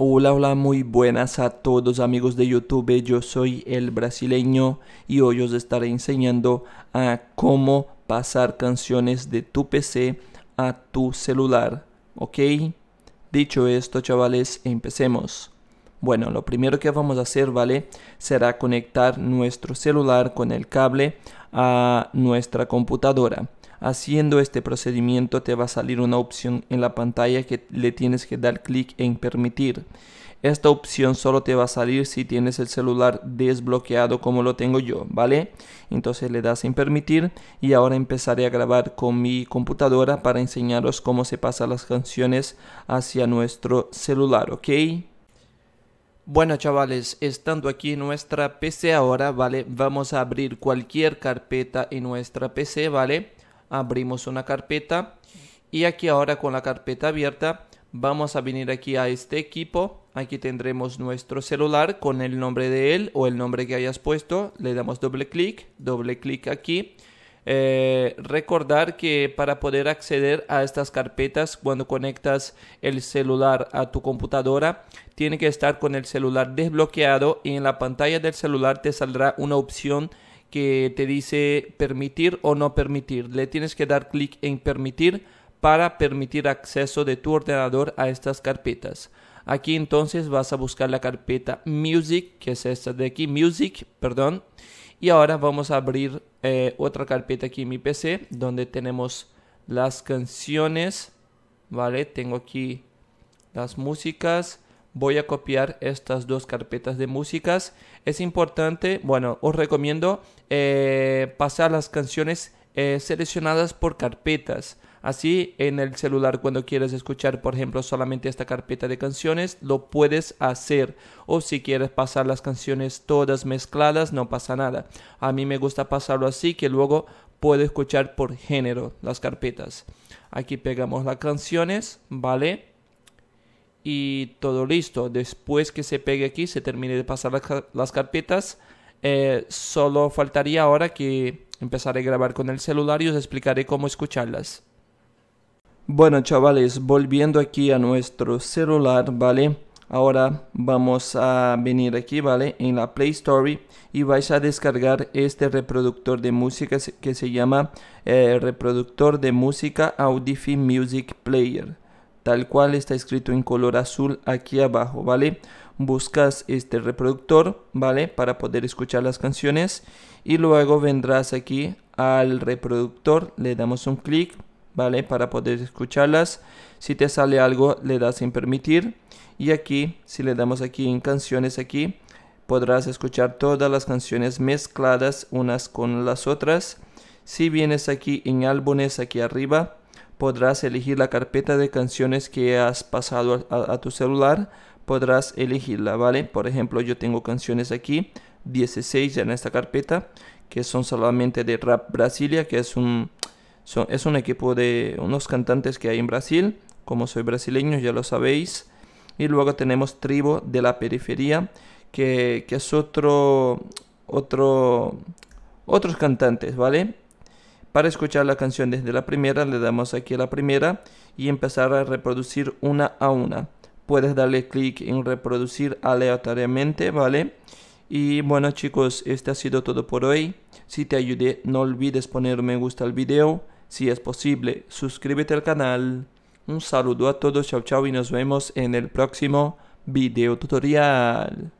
Hola, hola, muy buenas a todos amigos de YouTube, yo soy el brasileño y hoy os estaré enseñando a cómo pasar canciones de tu PC a tu celular, ¿ok? Dicho esto, chavales, empecemos. Bueno, lo primero que vamos a hacer, ¿vale? Será conectar nuestro celular con el cable a nuestra computadora. Haciendo este procedimiento te va a salir una opción en la pantalla que le tienes que dar clic en permitir. Esta opción solo te va a salir si tienes el celular desbloqueado como lo tengo yo, ¿vale? Entonces le das en permitir y ahora empezaré a grabar con mi computadora para enseñaros cómo se pasan las canciones hacia nuestro celular, ¿ok? Bueno chavales, estando aquí en nuestra PC ahora, ¿vale? Vamos a abrir cualquier carpeta en nuestra PC, ¿vale? Abrimos una carpeta y aquí ahora con la carpeta abierta vamos a venir aquí a este equipo. Aquí tendremos nuestro celular con el nombre de él o el nombre que hayas puesto. Le damos doble clic, doble clic aquí eh, recordar que para poder acceder a estas carpetas cuando conectas el celular a tu computadora, tiene que estar con el celular desbloqueado y en la pantalla del celular te saldrá una opción que te dice permitir o no permitir. Le tienes que dar clic en permitir para permitir acceso de tu ordenador a estas carpetas. Aquí entonces vas a buscar la carpeta Music, que es esta de aquí, Music, perdón, y ahora vamos a abrir eh, otra carpeta aquí en mi PC donde tenemos las canciones. Vale, tengo aquí las músicas. Voy a copiar estas dos carpetas de músicas. Es importante, bueno, os recomiendo eh, pasar las canciones eh, seleccionadas por carpetas. Así en el celular cuando quieres escuchar, por ejemplo, solamente esta carpeta de canciones, lo puedes hacer. O si quieres pasar las canciones todas mezcladas, no pasa nada. A mí me gusta pasarlo así que luego puedo escuchar por género las carpetas. Aquí pegamos las canciones, ¿vale? Y todo listo. Después que se pegue aquí, se termine de pasar las, carpetas. Eh, solo faltaría ahora que empezaré a grabar con el celular y os explicaré cómo escucharlas. Bueno chavales, volviendo aquí a nuestro celular, ¿vale? Ahora vamos a venir aquí, ¿vale? En la Play Store y vais a descargar este reproductor de música que se llama eh, reproductor de música Audifin Music Player. Tal cual está escrito en color azul aquí abajo, ¿vale? Buscas este reproductor, ¿vale? Para poder escuchar las canciones y luego vendrás aquí al reproductor, le damos un clic ¿vale? Para poder escucharlas. Si te sale algo, le das en permitir. Y aquí, si le damos aquí en canciones, aquí podrás escuchar todas las canciones mezcladas unas con las otras. Si vienes aquí en álbumes, aquí arriba, podrás elegir la carpeta de canciones que has pasado a, tu celular. Podrás elegirla, ¿vale? Por ejemplo, yo tengo canciones aquí, 16 en esta carpeta, que son solamente de Rap Brasilia, que es un, es un equipo de unos cantantes que hay en Brasil, como soy brasileño ya lo sabéis. Y luego tenemos Tribo de la Periferia, que, es otro, otro, otros cantantes, ¿vale? Para escuchar la canción desde la primera, le damos aquí a la primera y empezar a reproducir una a una. Puedes darle clic en reproducir aleatoriamente, ¿vale? Y bueno chicos, este ha sido todo por hoy. Si te ayudé, no olvides poner me gusta al video si es posible, suscríbete al canal. Un saludo a todos, chao chao y nos vemos en el próximo video tutorial.